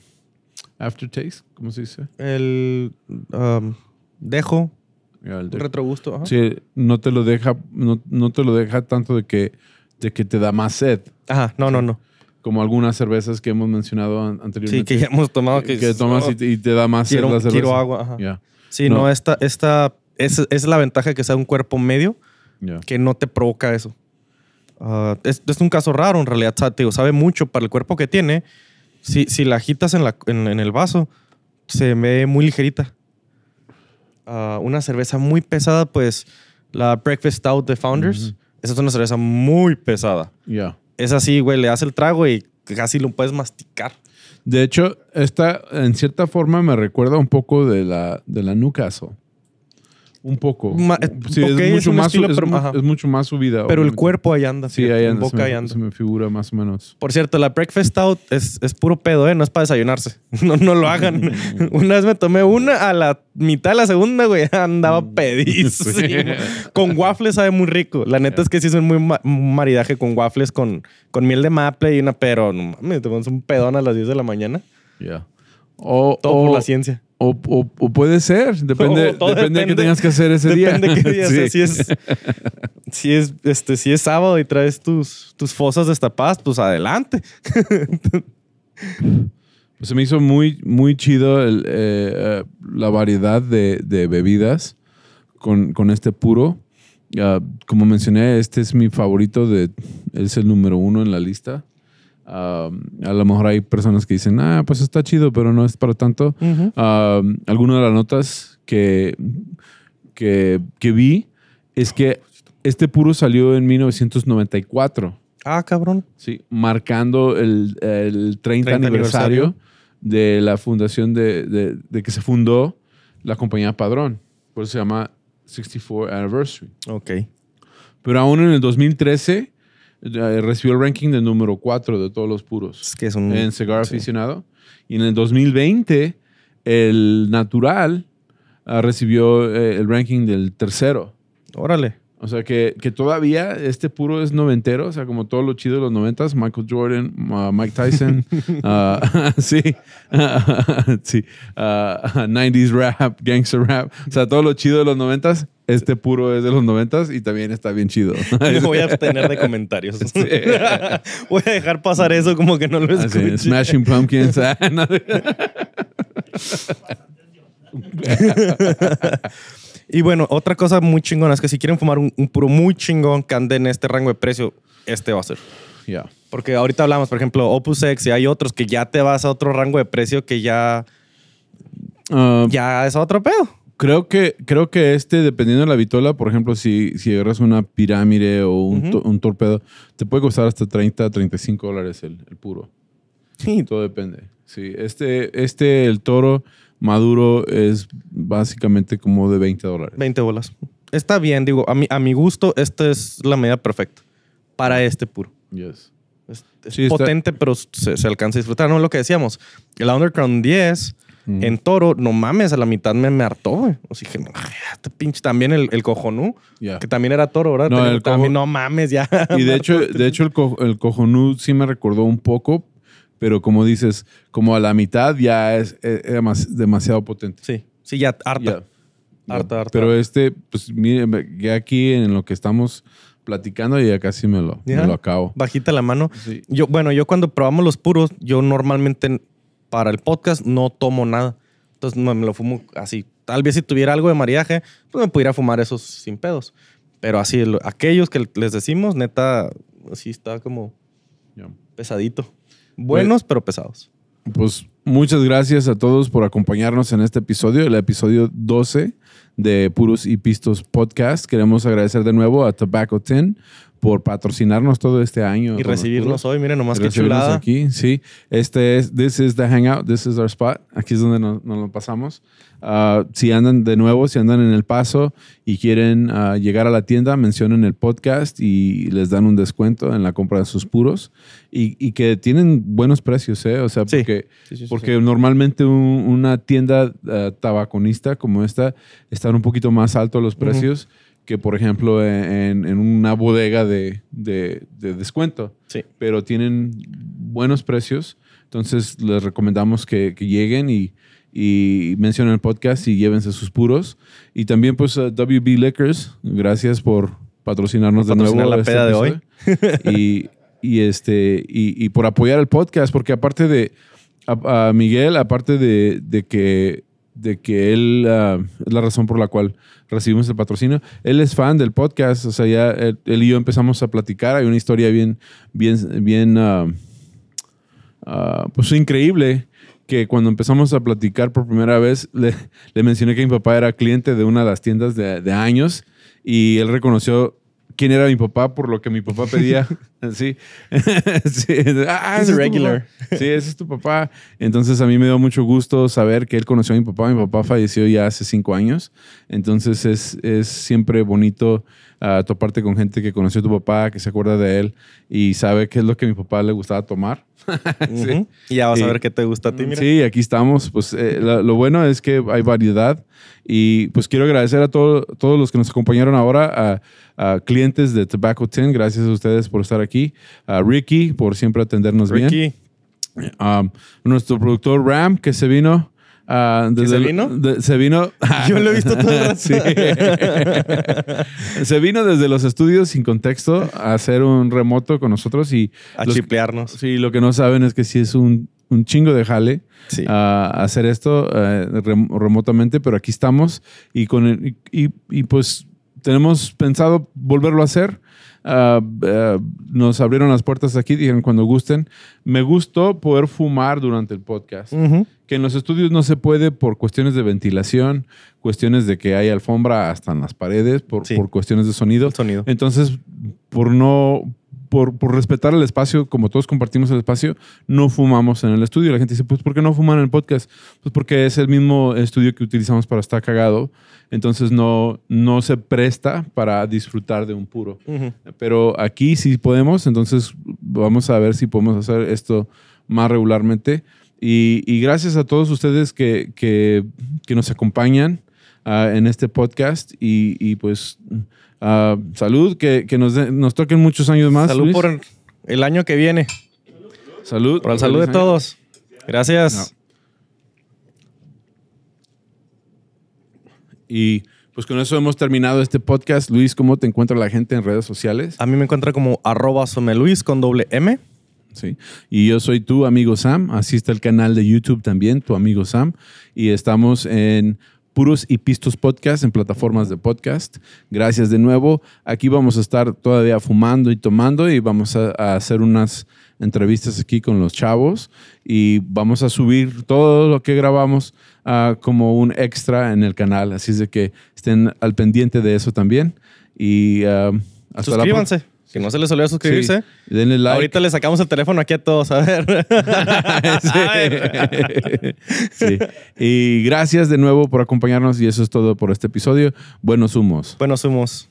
aftertaste, ¿cómo se dice? El um, dejo. el Retrogusto. Sí, no te lo deja, no, te lo deja tanto de que, de que te da más sed. Ajá, no, no, no. Como algunas cervezas que hemos mencionado anteriormente. Sí, que ya hemos tomado. Que, tomas oh, y, te, da más sed la cerveza. Quiero agua, ajá. Sí, no, no esta, esta es, es la ventaja de que sea un cuerpo medio que no te provoca eso. Ah, es, un caso raro en realidad, te sabe mucho para el cuerpo que tiene. Si, si la agitas en, la, en, el vaso, se ve muy ligerita. Ah, una cerveza muy pesada, pues la Breakfast Out de Founders, esa es una cerveza muy pesada. Es así, güey, le das el trago y casi lo puedes masticar. De hecho, esta en cierta forma me recuerda un poco de la, de la un poco. es, mucho más subida. Pero el cuerpo ahí anda. Sí, ahí anda. Se me figura más o menos. Por cierto, la breakfast out es, puro pedo, ¿eh? No es para desayunarse. No, no lo hagan. una vez me tomé una a la mitad de la segunda, güey. Andaba mm, pedísimo. con waffles sabe muy rico. La neta es que sí un muy maridaje con waffles, con, con miel de maple y una, pero no mames, te un pedón a las 10 de la mañana. Ya. O, Todo por la ciencia. O, puede ser, depende, de qué tengas que hacer ese día. si es, si es, este, si es sábado y traes tus, tus fosas destapadas, pues adelante. Pues se me hizo muy, muy chido eh, eh, la variedad de, bebidas con, este puro. Ah, como mencioné, este es mi favorito, de, es el número uno en la lista a lo mejor hay personas que dicen, ah, pues está chido, pero no es para tanto. alguna de las notas que, que, vi es que este puro salió en 1994. Ah, cabrón. Sí, marcando el, 30, aniversario, de la fundación de, que se fundó la compañía Padrón. Por eso se llama 64 Anniversary. Ok. Pero aún en el 2013 eh, recibió el ranking de número 4 de todos los puros. en cigar aficionado. Y en el 2020, el natural ah, recibió eh, el ranking del tercero. Órale. O sea, que, todavía este puro es noventero, o sea, como todo lo chido de los noventas, Michael Jordan, uh, Mike Tyson, uh, sí, sí 90s uh, rap, gangster rap, o sea, todo lo chido de los noventas, este puro es de los noventas y también está bien chido. Me voy a abstener de comentarios. voy a dejar pasar eso como que no lo escuché. smashing Pumpkins. Ah, y bueno, otra cosa muy chingona es que si quieren fumar un, puro muy chingón que ande en este rango de precio, este va a ser. Ya. Porque ahorita hablamos, por ejemplo, Opus X y hay otros que ya te vas a otro rango de precio que ya. Ah, ya es otro pedo. Creo que, creo que este, dependiendo de la vitola, por ejemplo, si, si agarras una pirámide o un, torpedo, te puede costar hasta 30, 35 dólares el, puro. Sí. Todo depende. Sí, este, este, el toro, maduro es básicamente como de 20 dólares. 20 bolas. Está bien, digo, a mi, a mi gusto, esta es la medida perfecta para este puro. Yes. Es, potente, pero se, se, alcanza a disfrutar. No, lo que decíamos, el Underground 10 mm. en toro, no mames, a la mitad me, me hartó, O sea, dije, este pinche. También el, el cojonú, que también era toro, ¿verdad? No, el no mames, ya. Y de hecho, de hecho el, el cojonú sí me recordó un poco, pero como dices, como a la mitad ya es, e, demasiado potente. Sí, sí, ya harta. harta, harta. Pero este, pues mire, ya aquí en lo que estamos platicando ya casi me lo, lo acabo. Bajita la mano. Yo, bueno, yo cuando probamos los puros, yo normalmente para el podcast no tomo nada. Entonces me, me lo fumo así. Tal vez si tuviera algo de mariaje, pues me pudiera fumar esos sin pedos. Pero así, aquellos que les decimos, neta, así está como pesadito. Buenos, pero pesados. Pues muchas gracias a todos por acompañarnos en este episodio, el episodio 12 de Puros y Pistos Podcast. Queremos agradecer de nuevo a Tobacco Tin por patrocinarnos todo este año. Y recibirnos hoy, miren nomás que chulada. aquí, sí. Este es, this is the hangout, this is our spot. Aquí es donde nos, lo pasamos. Ah, si andan de nuevo, si andan en el paso y quieren ah, llegar a la tienda, mencionen el podcast y les dan un descuento en la compra de sus puros. Y, que tienen buenos precios, ¿eh? O sea, porque, porque normalmente una tienda ah, tabaconista como esta están un poquito más altos los precios que por ejemplo e, en, una bodega de, descuento. Sí. Pero tienen buenos precios. Entonces les recomendamos que, lleguen y, y, mencionen el podcast y llévense sus puros. Y también pues WB Liquors, gracias por patrocinarnos de nuevo. la este peda de hoy. y, este, y, por apoyar el podcast, porque aparte de Miguel, aparte de que de que él ah, es la razón por la cual recibimos el patrocinio. Él es fan del podcast, o sea, ya eh, él, y yo empezamos a platicar. Hay una historia bien, bien, bien, ah, ah, pues increíble que cuando empezamos a platicar por primera vez, le, mencioné que mi papá era cliente de una de las tiendas de años y él reconoció quién era mi papá por lo que mi papá pedía. sí. Ah, es regular. Sí, ese es tu papá. Entonces a mí me dio mucho gusto saber que él conoció a mi papá. Mi papá falleció ya hace cinco años. Entonces es, es siempre bonito a toparte con gente que conoció a tu papá, que se acuerda de él y sabe qué es lo que a mi papá le gustaba tomar. Y ya vas a ver qué te gusta a ti. Sí, aquí estamos. Pues eh, lo bueno es que hay variedad y pues quiero agradecer a todos los que nos acompañaron ahora, a, clientes de Tobacco 10, gracias a ustedes por estar aquí, a Ricky por siempre atendernos bien. Um, nuestro productor Ram que se vino. Ah, ¿Se vino? se vino. Yo he visto se vino desde los estudios sin contexto a hacer un remoto con nosotros y. A Sí, lo que no saben es que sí es un, chingo de jale a ah, hacer esto eh, remotamente, pero aquí estamos y, con y pues tenemos pensado volverlo a hacer Ah, eh, nos abrieron las puertas aquí, dijeron cuando gusten. Me gustó poder fumar durante el podcast, que en los estudios no se puede por cuestiones de ventilación, cuestiones de que hay alfombra hasta en las paredes, por, cuestiones de sonido. sonido. Entonces, por no, por, por, respetar el espacio, como todos compartimos el espacio, no fumamos en el estudio. La gente dice, pues, ¿por qué no fuman en el podcast? Pues porque es el mismo estudio que utilizamos para estar cagado. Entonces no, no se presta para disfrutar de un puro. Pero aquí sí podemos, entonces vamos a ver si podemos hacer esto más regularmente. Y, gracias a todos ustedes que, que, nos acompañan ah, en este podcast y, y pues Ah, salud, que, nos, toquen muchos años más. Salud por el año que viene. Salud. Por el salud de todos. Gracias. Y pues con eso hemos terminado este podcast. Luis, ¿cómo te encuentra la gente en redes sociales? A mí me encuentra como arroba someluis con doble M. Sí. Y yo soy tu amigo Sam. asiste al el canal de YouTube también, tu amigo Sam. Y estamos en Puros y Pistos Podcast en plataformas de podcast. Gracias de nuevo. Aquí vamos a estar todavía fumando y tomando y vamos a, hacer unas entrevistas aquí con los chavos y vamos a subir todo lo que grabamos ah, como un extra en el canal. Así es de que estén al pendiente de eso también. Y ah, hasta Suscríbanse. Si no se les olvidó suscribirse, Ahorita le sacamos el teléfono aquí a todos, a ver. sí. Y gracias de nuevo por acompañarnos y eso es todo por este episodio. Buenos humos. Buenos humos.